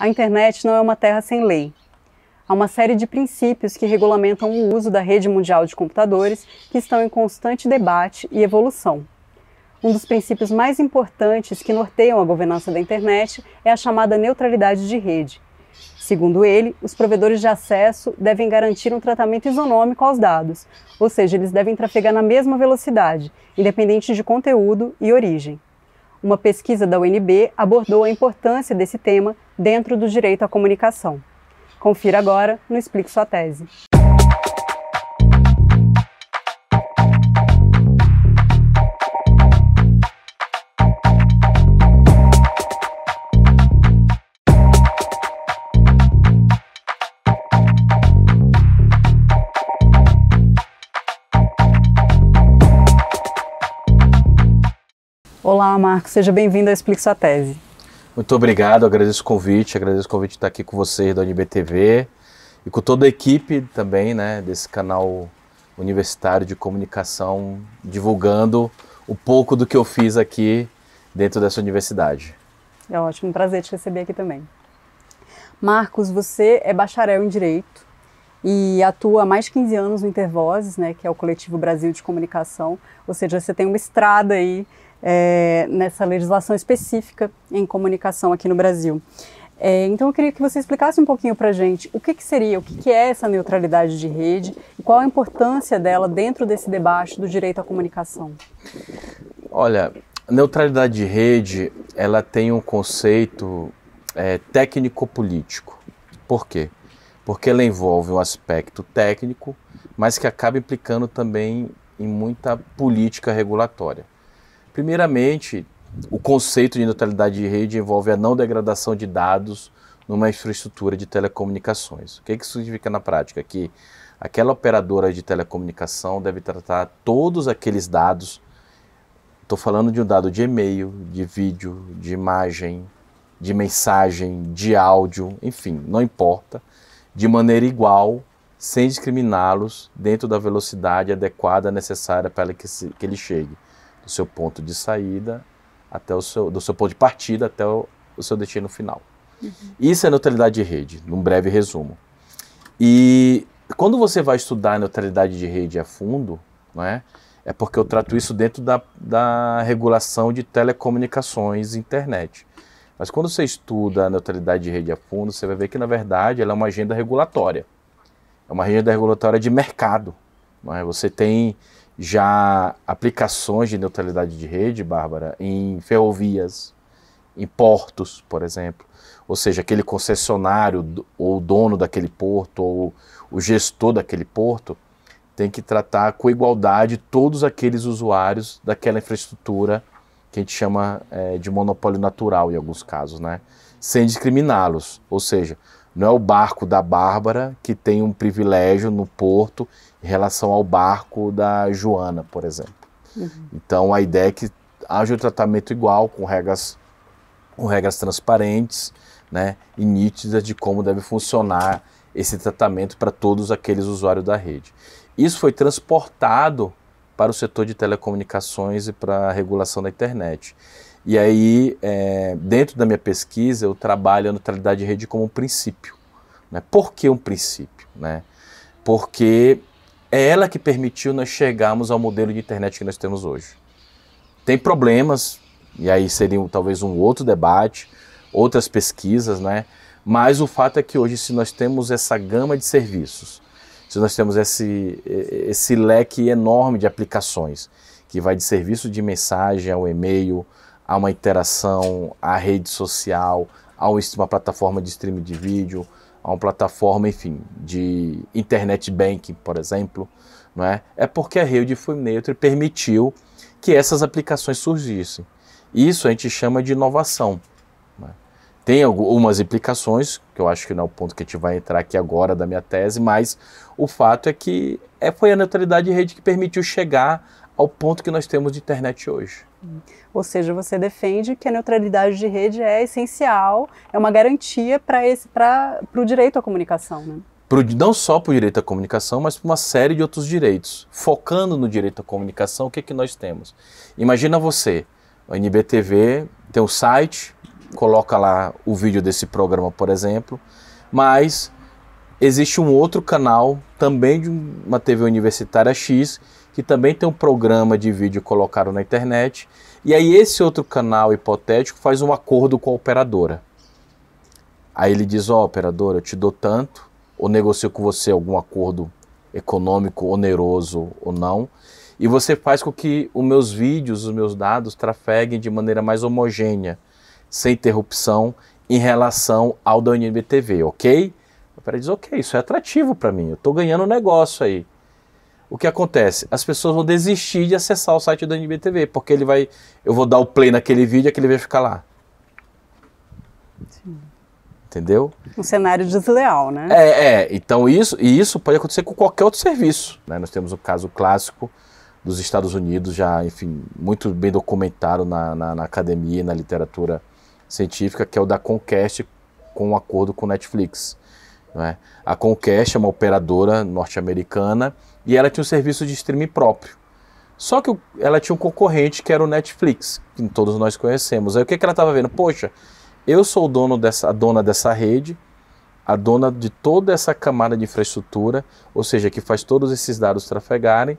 A internet não é uma terra sem lei. Há uma série de princípios que regulamentam o uso da rede mundial de computadores que estão em constante debate e evolução. Um dos princípios mais importantes que norteiam a governança da internet é a chamada neutralidade de rede. Segundo ele, os provedores de acesso devem garantir um tratamento isonômico aos dados, ou seja, eles devem trafegar na mesma velocidade, independente de conteúdo e origem. Uma pesquisa da UNB abordou a importância desse tema dentro do direito à comunicação. Confira agora no Explique Sua Tese. Olá, Marco, seja bem-vindo ao Explique Sua Tese. Muito obrigado, agradeço o convite, agradeço o convite de estar aqui com vocês da UnibTV e com toda a equipe também, né, desse canal universitário de comunicação, divulgando um pouco do que eu fiz aqui dentro dessa universidade. É ótimo, um prazer te receber aqui também. Marcos, você é bacharel em Direito e atua há mais de 15 anos no Intervozes, né, que é o Coletivo Brasil de Comunicação, ou seja, você tem uma estrada aí é, nessa legislação específica em comunicação aqui no Brasil. É, então eu queria que você explicasse um pouquinho para a gente o que, que seria, o que, que, é essa neutralidade de rede e qual a importância dela dentro desse debate do direito à comunicação. Olha, neutralidade de rede ela tem um conceito é, técnico-político. Por quê? Porque ela envolve um aspecto técnico, mas que acaba implicando também em muita política regulatória. Primeiramente, o conceito de neutralidade de rede envolve a não degradação de dados numa infraestrutura de telecomunicações. O que, isso significa na prática? Que aquela operadora de telecomunicação deve tratar todos aqueles dados. Estou falando de um dado de e-mail, de vídeo, de imagem, de mensagem, de áudio, enfim, não importa, de maneira igual, sem discriminá-los, dentro da velocidade adequada necessária para que, se, que ele chegue do seu ponto de saída até o seu, do seu ponto de partida até o, o seu destino final. Uhum. Isso é neutralidade de rede, num breve resumo. E quando você vai estudar neutralidade de rede a fundo, não é? É porque eu trato isso dentro da, da regulação de telecomunicações e internet. Mas quando você estuda a neutralidade de rede a fundo, você vai ver que, na verdade, ela é uma agenda regulatória. É uma agenda regulatória de mercado. Não é? Você tem já aplicações de neutralidade de rede, Bárbara, em ferrovias, em portos, por exemplo. Ou seja, aquele concessionário ou dono daquele porto ou o gestor daquele porto tem que tratar com igualdade todos aqueles usuários daquela infraestrutura que a gente chama é, de monopólio natural em alguns casos, né? Sem discriminá-los. Ou seja, não é o barco da Bárbara que tem um privilégio no porto em relação ao barco da Joana, por exemplo. Uhum. Então a ideia é que haja um tratamento igual, com regras, com regras transparentes né, e nítidas de como deve funcionar esse tratamento para todos aqueles usuários da rede. Isso foi transportado para o setor de telecomunicações e para a regulação da internet. E aí, é, dentro da minha pesquisa, eu trabalho a neutralidade de rede como um princípio. Né? Por que um princípio? Né? Porque é ela que permitiu nós chegarmos ao modelo de internet que nós temos hoje. Tem problemas, e aí seria talvez um outro debate, outras pesquisas, né? mas o fato é que hoje, se nós temos essa gama de serviços, se nós temos esse, esse leque enorme de aplicações, que vai de serviço de mensagem ao e-mail, a uma interação, à rede social, a uma plataforma de streaming de vídeo, a uma plataforma, enfim, de internet banking, por exemplo, não é? É porque a rede foi neutra e permitiu que essas aplicações surgissem. Isso a gente chama de inovação. É? Tem algumas implicações, que eu acho que não é o ponto que a gente vai entrar aqui agora da minha tese, mas o fato é que é, foi a neutralidade de rede que permitiu chegar ao ponto que nós temos de internet hoje. Ou seja, você defende que a neutralidade de rede é essencial, é uma garantia para o direito à comunicação. Né? Pro, não só para o direito à comunicação, mas para uma série de outros direitos. Focando no direito à comunicação, o que, é que nós temos? Imagina você, a NBTV tem um site, coloca lá o vídeo desse programa, por exemplo, mas existe um outro canal, também de uma TV universitária X, que também tem um programa de vídeo colocado colocaram na internet. E aí esse outro canal hipotético faz um acordo com a operadora. Aí ele diz, ó, oh, operadora, eu te dou tanto, ou negocio com você algum acordo econômico oneroso ou não, e você faz com que os meus vídeos, os meus dados trafeguem de maneira mais homogênea, sem interrupção, em relação ao da UNB TV, ok? O operador diz, ok, isso é atrativo para mim, eu estou ganhando um negócio aí o que acontece? As pessoas vão desistir de acessar o site do NBTV, porque ele vai. Eu vou dar o play naquele vídeo e aquele vai ficar lá. Sim. Entendeu? Um cenário desleal, né? É, é. Então isso, e isso pode acontecer com qualquer outro serviço. Né? Nós temos o caso clássico dos Estados Unidos, já, enfim, muito bem documentado na, na, na academia e na literatura científica, que é o da Conquest com um acordo com Netflix. É? A Comcast é uma operadora norte-americana e ela tinha um serviço de streaming próprio. Só que ela tinha um concorrente que era o Netflix, que todos nós conhecemos. Aí o que, que ela estava vendo? Poxa, eu sou o dono dessa, a dona dessa rede, a dona de toda essa camada de infraestrutura, ou seja, que faz todos esses dados trafegarem,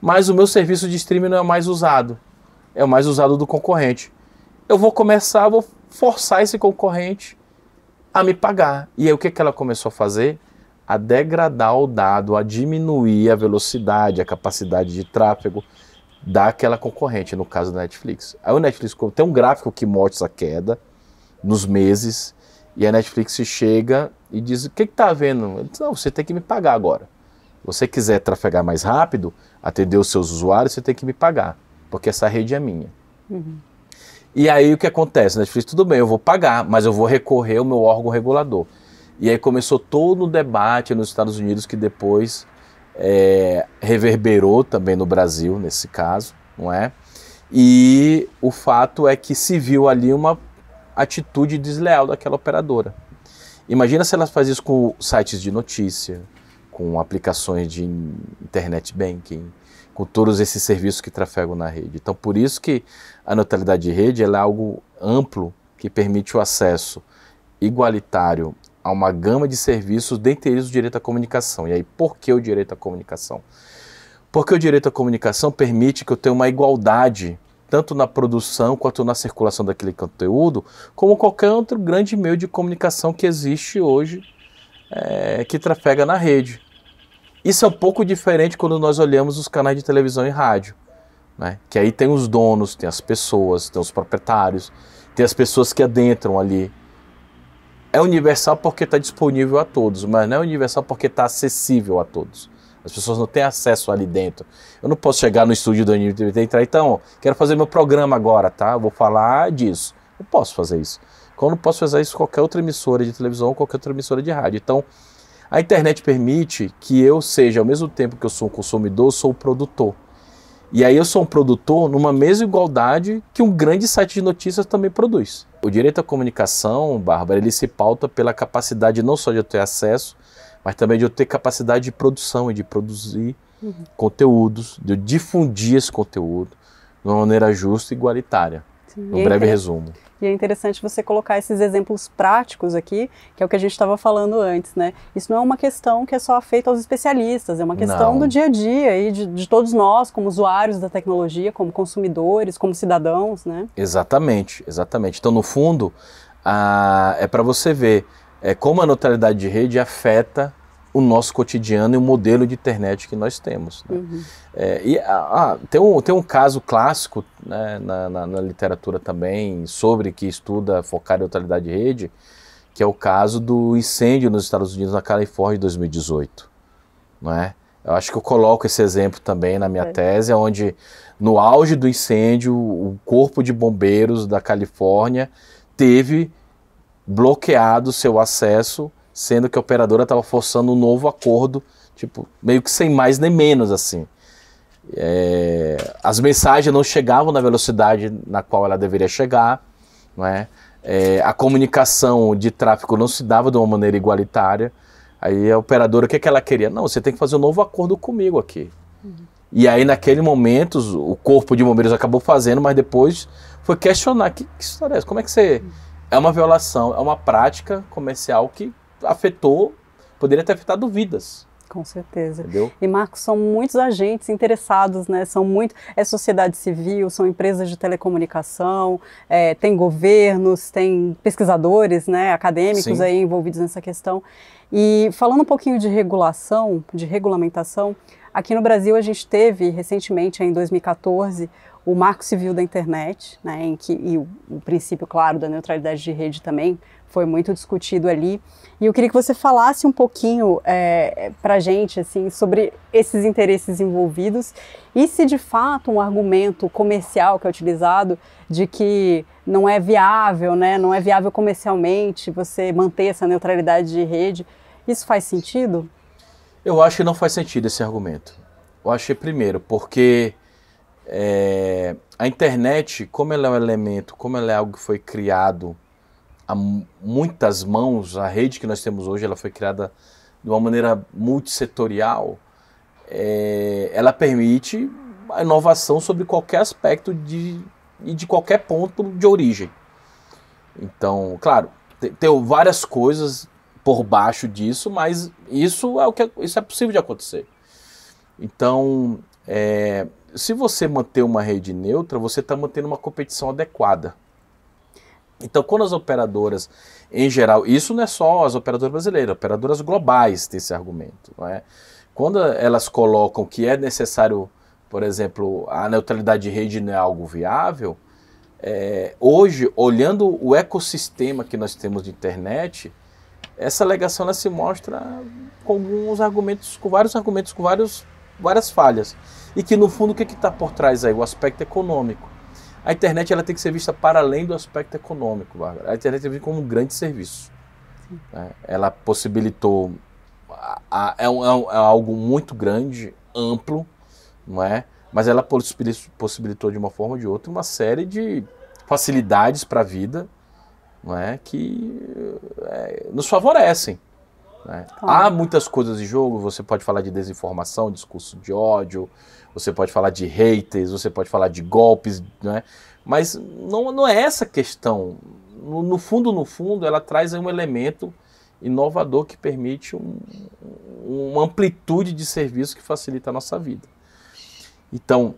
mas o meu serviço de streaming não é mais usado, é o mais usado do concorrente. Eu vou começar, vou forçar esse concorrente a me pagar. E aí o que, que ela começou a fazer? a degradar o dado, a diminuir a velocidade, a capacidade de tráfego daquela concorrente, no caso da Netflix. Aí o Netflix tem um gráfico que mostra essa queda nos meses, e a Netflix chega e diz: O que está que tá havendo? Ele diz: Não, você tem que me pagar agora. Se você quiser trafegar mais rápido, atender os seus usuários, você tem que me pagar, porque essa rede é minha. Uhum. E aí o que acontece? A Netflix, tudo bem, eu vou pagar, mas eu vou recorrer ao meu órgão regulador. E aí começou todo o debate nos Estados Unidos que depois é, reverberou também no Brasil, nesse caso, não é? E o fato é que se viu ali uma atitude desleal daquela operadora. Imagina se elas faz isso com sites de notícia, com aplicações de internet banking, com todos esses serviços que trafegam na rede. Então, por isso que a neutralidade de rede é algo amplo que permite o acesso igualitário a uma gama de serviços, dentre eles o direito à comunicação. E aí, por que o direito à comunicação? Porque o direito à comunicação permite que eu tenha uma igualdade, tanto na produção quanto na circulação daquele conteúdo, como qualquer outro grande meio de comunicação que existe hoje, é, que trafega na rede. Isso é um pouco diferente quando nós olhamos os canais de televisão e rádio, né? que aí tem os donos, tem as pessoas, tem os proprietários, tem as pessoas que adentram ali é universal porque está disponível a todos, mas não é universal porque está acessível a todos. As pessoas não têm acesso ali dentro. Eu não posso chegar no estúdio do NTVT e entrar, então, quero fazer meu programa agora, tá? Eu vou falar disso. Não posso fazer isso. Como não posso fazer isso qualquer outra emissora de televisão ou qualquer outra emissora de rádio. Então, a internet permite que eu seja, ao mesmo tempo que eu sou um consumidor, sou um produtor. E aí eu sou um produtor numa mesma igualdade que um grande site de notícias também produz. O direito à comunicação, Bárbara, ele se pauta pela capacidade não só de eu ter acesso, mas também de eu ter capacidade de produção e de produzir uhum. conteúdos, de eu difundir esse conteúdo de uma maneira justa e igualitária. Sim, um breve é- resumo. E é interessante você colocar esses exemplos práticos aqui, que é o que a gente estava falando antes, né? Isso não é uma questão que é só feita aos especialistas, é uma questão não. do dia a dia e de, de todos nós, como usuários da tecnologia, como consumidores, como cidadãos, né? Exatamente, exatamente. Então, no fundo, é para você ver é, como a neutralidade de rede afeta o nosso cotidiano e o modelo de internet que nós temos. Né? Uhum. É, e ah, ah, tem, um, tem um caso clássico né, na, na, na, literatura também sobre que estuda focar em neutralidade de rede, que é o caso do incêndio nos Estados Unidos na Califórnia de 2018. é? Eu acho que eu coloco esse exemplo também na minha é. tese, onde no auge do incêndio, o corpo de bombeiros da Califórnia teve bloqueado seu acesso sendo que a operadora estava forçando um novo acordo, tipo, meio que sem mais nem menos, assim. É, as mensagens não chegavam na velocidade na qual ela deveria chegar, não é? é? a comunicação de tráfego não se dava de uma maneira igualitária. Aí a operadora, o que, é que ela queria? Não, você tem que fazer um novo acordo comigo aqui. Uhum. E aí, naquele momento, o corpo de bombeiros acabou fazendo, mas depois foi questionar: que, que história é essa? Como é que você. É uma violação, é uma prática comercial que afetou, poderia ter afetado vidas. Com certeza. Entendeu? E Marcos, são muitos agentes interessados, né? São muito. É sociedade civil, são empresas de telecomunicação, é, tem governos, tem pesquisadores, né? Acadêmicos Sim. aí envolvidos nessa questão. E falando um pouquinho de regulação, de regulamentação, aqui no Brasil a gente teve recentemente, em 2014, o marco civil da internet, né, em que, e o, o princípio, claro, da neutralidade de rede também foi muito discutido ali. E eu queria que você falasse um pouquinho é, para a gente assim, sobre esses interesses envolvidos e se de fato um argumento comercial que é utilizado de que não é viável, né, não é viável comercialmente você manter essa neutralidade de rede, isso faz sentido? Eu acho que não faz sentido esse argumento. Eu acho que, primeiro, porque é, a internet, como ela é um elemento, como ela é algo que foi criado a muitas mãos, a rede que nós temos hoje, ela foi criada de uma maneira multissetorial, é, ela permite a inovação sobre qualquer aspecto de, e de qualquer ponto de origem. Então, claro, tem, várias coisas por baixo disso, mas isso é o que é, isso é possível de acontecer. Então, é, se você manter uma rede neutra, você está mantendo uma competição adequada. Então, quando as operadoras, em geral, isso não é só as operadoras brasileiras, operadoras globais têm esse argumento. Não é? Quando elas colocam que é necessário, por exemplo, a neutralidade de rede não é algo viável, é, hoje, olhando o ecossistema que nós temos de internet, essa alegação se mostra com alguns argumentos, com vários argumentos, com vários várias falhas. E que no fundo o que é está por trás aí? O aspecto econômico. A internet ela tem que ser vista para além do aspecto econômico, Bárbara. A internet é vista como um grande serviço. Né? Ela possibilitou a, a, é, um, é, é algo muito grande, amplo, não é? mas ela possibilitou de uma forma ou de outra uma série de facilidades para a vida não é? que é, nos favorecem. Né? Há muitas coisas de jogo, você pode falar de desinformação, discurso de ódio, você pode falar de haters, você pode falar de golpes, né? mas não, não é essa questão. No, no fundo, no fundo, ela traz um elemento inovador que permite um, uma amplitude de serviço que facilita a nossa vida. Então,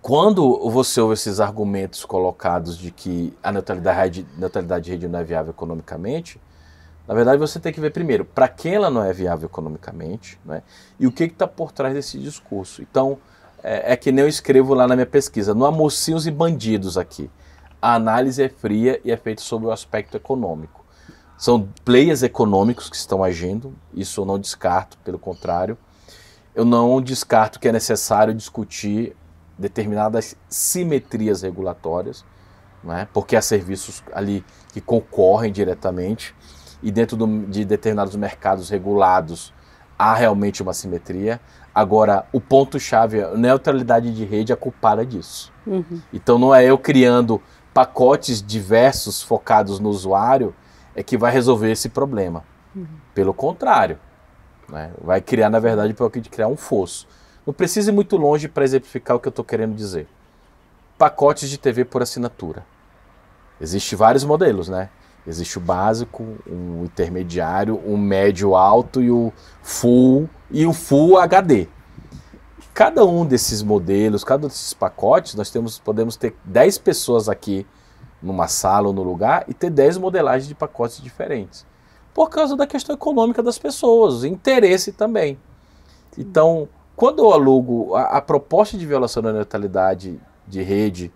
quando você ouve esses argumentos colocados de que a neutralidade, neutralidade de rede não é viável economicamente, na verdade, você tem que ver primeiro para quem ela não é viável economicamente né? e o que está por trás desse discurso. Então, é, é, que nem eu escrevo lá na minha pesquisa: não há mocinhos e bandidos aqui. A análise é fria e é feita sobre o aspecto econômico. São players econômicos que estão agindo, isso eu não descarto, pelo contrário. Eu não descarto que é necessário discutir determinadas simetrias regulatórias, né? porque há serviços ali que concorrem diretamente e dentro do, de determinados mercados regulados há realmente uma simetria. Agora, o ponto-chave, a neutralidade de rede é culpada disso. Uhum. Então não é eu criando pacotes diversos focados no usuário é que vai resolver esse problema. Uhum. Pelo contrário, né? vai criar, na verdade, para de criar um fosso. Não precisa ir muito longe para exemplificar o que eu estou querendo dizer. Pacotes de TV por assinatura. Existem vários modelos, né? Existe o básico, o intermediário, o médio alto e o full e o full HD. Cada um desses modelos, cada um desses pacotes, nós temos, podemos ter 10 pessoas aqui numa sala ou no lugar e ter 10 modelagens de pacotes diferentes. Por causa da questão econômica das pessoas, interesse também. Então, quando eu alugo a, a proposta de violação da neutralidade de rede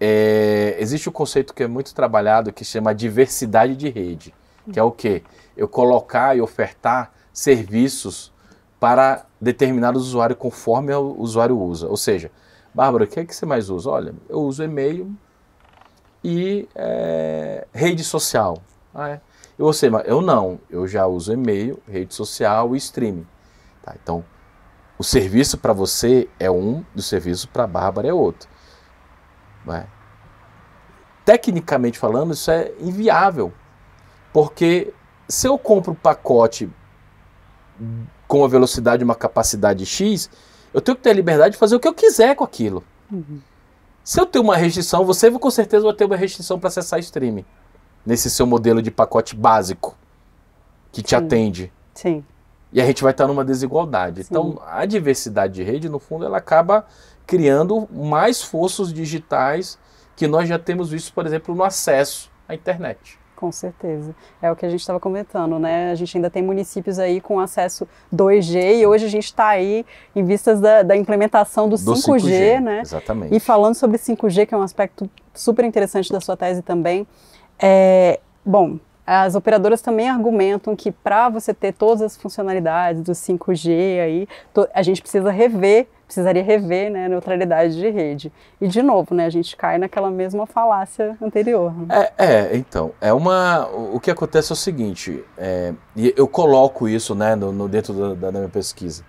é, existe um conceito que é muito trabalhado que chama diversidade de rede, que é o quê? Eu colocar e ofertar serviços para determinado usuário conforme o usuário usa. Ou seja, Bárbara, o que é que você mais usa? Olha, eu uso e-mail e é, rede social. Ah, é. E você, eu não, eu já uso e-mail, rede social e streaming. Tá, então, o serviço para você é um, o serviço para a Bárbara é outro. Né? Tecnicamente falando, isso é inviável, porque se eu compro o um pacote com uma velocidade e uma capacidade X, eu tenho que ter a liberdade de fazer o que eu quiser com aquilo. Uhum. Se eu tenho uma restrição, você com certeza vai ter uma restrição para acessar streaming. Nesse seu modelo de pacote básico que te Sim. atende. Sim. E a gente vai estar numa desigualdade. Sim. Então, a diversidade de rede, no fundo, ela acaba criando mais forças digitais que nós já temos visto, por exemplo, no acesso à internet. Com certeza. É o que a gente estava comentando, né? A gente ainda tem municípios aí com acesso 2G e hoje a gente está aí em vistas da, da implementação do, do 5G, 5G, né? Exatamente. E falando sobre 5G, que é um aspecto super interessante da sua tese também, é, bom, as operadoras também argumentam que para você ter todas as funcionalidades do 5G aí, a gente precisa rever precisaria rever né, a neutralidade de rede. E, de novo, né, a gente cai naquela mesma falácia anterior. Né? É, é, então, é uma, o que acontece é o seguinte, é, e eu coloco isso né, no, no dentro da, da, da, minha pesquisa.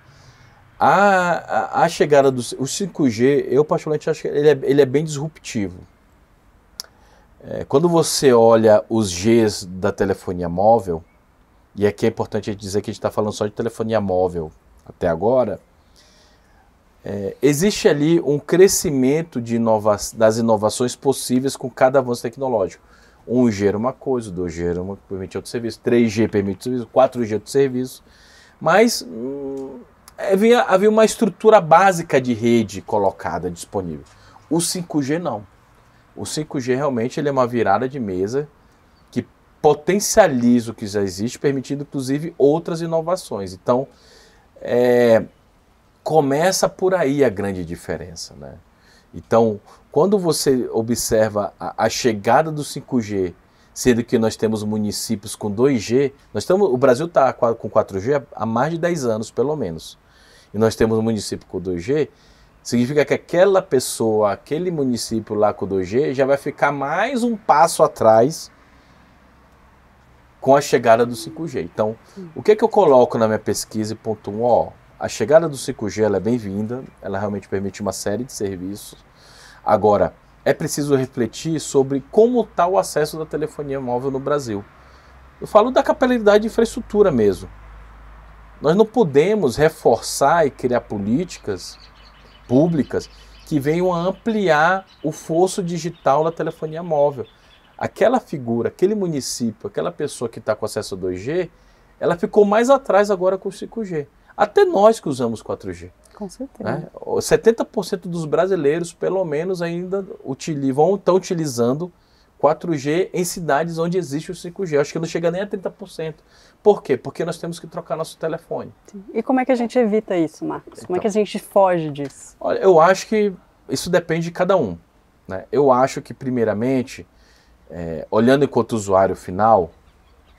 A, a, a, chegada do o 5G, eu particularmente acho que ele é, ele é bem disruptivo. É, quando você olha os Gs da telefonia móvel, e aqui é importante dizer que a gente está falando só de telefonia móvel até agora, é, existe ali um crescimento de inova das inovações possíveis com cada avanço tecnológico. 1 um gera uma coisa, 2 gera uma, permite outro serviço, 3G permite serviço, 4G é outro serviço. Mas hum, é, havia, havia uma estrutura básica de rede colocada, disponível. O 5G não. O 5G realmente ele é uma virada de mesa que potencializa o que já existe, permitindo inclusive outras inovações. Então, é, começa por aí a grande diferença, né? Então, quando você observa a, a, chegada do 5G, sendo que nós temos municípios com 2G, nós estamos, o Brasil está com 4G há mais de 10 anos, pelo menos. E nós temos um município com 2G, significa que aquela pessoa, aquele município lá com 2G, já vai ficar mais um passo atrás com a chegada do 5G. Então, o que, é que eu coloco na minha pesquisa e ponto 1? Ó, a chegada do 5G é bem-vinda, ela realmente permite uma série de serviços. Agora, é preciso refletir sobre como está o acesso da telefonia móvel no Brasil. Eu falo da capitalidade de infraestrutura mesmo. Nós não podemos reforçar e criar políticas públicas que venham a ampliar o fosso digital da telefonia móvel. Aquela figura, aquele município, aquela pessoa que está com acesso a 2G, ela ficou mais atrás agora com o 5G. Até nós que usamos 4G. Com certeza. Né? 70% dos brasileiros, pelo menos, ainda utilizam, estão utilizando 4G em cidades onde existe o 5G. Acho que não chega nem a 30%. Por quê? Porque nós temos que trocar nosso telefone. Sim. E como é que a gente evita isso, Marcos? Então, como é que a então. gente foge disso? Olha, eu acho que isso depende de cada um. Né? Eu acho que, primeiramente, é, olhando enquanto usuário final,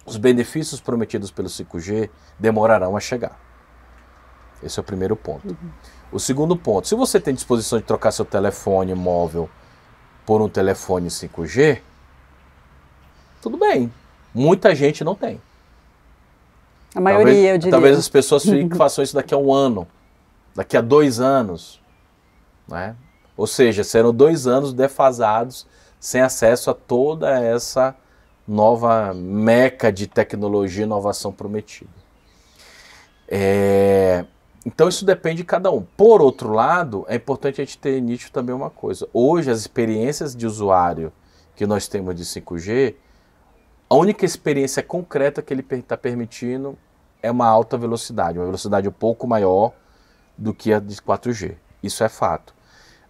os benefícios prometidos pelo 5G demorarão a chegar. Esse é o primeiro ponto. Uhum. O segundo ponto, se você tem disposição de trocar seu telefone móvel por um telefone 5G, tudo bem. Muita gente não tem. A maioria, talvez, eu diria. Talvez as pessoas fiquem, façam isso daqui a um ano, daqui a dois anos. Né? Ou seja, serão dois anos defasados, sem acesso a toda essa nova meca de tecnologia e inovação prometida. É, então isso depende de cada um. Por outro lado, é importante a gente ter nítido também uma coisa. Hoje, as experiências de usuário que nós temos de 5G, a única experiência concreta que ele está permitindo é uma alta velocidade, uma velocidade um pouco maior do que a de 4G. Isso é fato.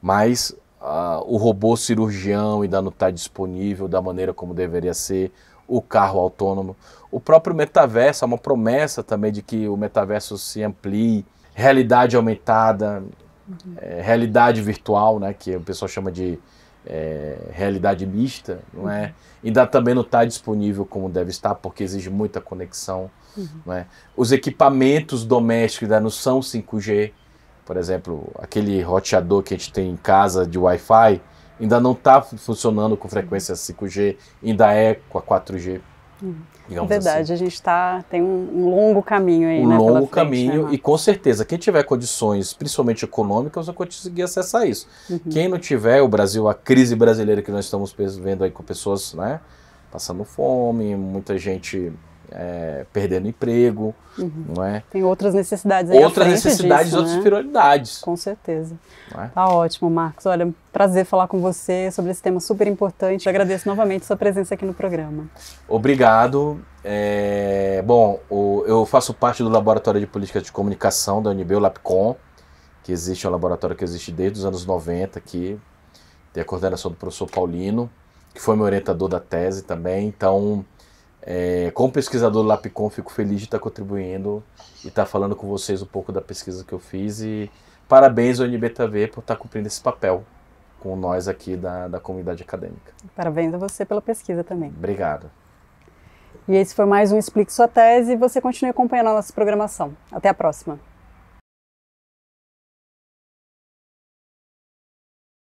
Mas uh, o robô cirurgião ainda não está disponível da maneira como deveria ser, o carro autônomo. O próprio metaverso, há é uma promessa também de que o metaverso se amplie, realidade aumentada, uhum. é, realidade virtual, né, que o pessoal chama de é, realidade mista, não é? uhum. é? Ainda também não está disponível como deve estar, porque exige muita conexão. Uhum. Não é? Os equipamentos domésticos ainda não são 5G, por exemplo, aquele roteador que a gente tem em casa de Wi-Fi ainda não está funcionando com frequência 5G, ainda é com a 4G. Assim. Verdade, assim. a gente está tem um, longo caminho aí, um né, longo caminho né, e com certeza quem tiver condições, principalmente econômicas, vai conseguir acessar isso. Uhum. Quem não tiver, o Brasil, a crise brasileira que nós estamos vendo aí com pessoas, né, passando fome, muita gente é, perdendo emprego, uhum. não é? Tem outras necessidades aí Outras necessidades, disso, outras né? prioridades. Com certeza. É? Tá ótimo, Marcos. Olha, prazer falar com você sobre esse tema super importante. Eu agradeço novamente sua presença aqui no programa. Obrigado. É, bom, o, eu faço parte do Laboratório de políticas de Comunicação da UNB, o LAPCOM, que existe, é um laboratório que existe desde os anos 90 aqui. Tem a coordenação do professor Paulino, que foi meu orientador da tese também. Então, é, como pesquisador do fico feliz de estar contribuindo e estar falando com vocês um pouco da pesquisa que eu fiz. E parabéns ao NBTV por estar cumprindo esse papel com nós aqui da, da comunidade acadêmica. Parabéns a você pela pesquisa também. Obrigado. E esse foi mais um Explique Sua Tese. Você continue acompanhando a nossa programação. Até a próxima.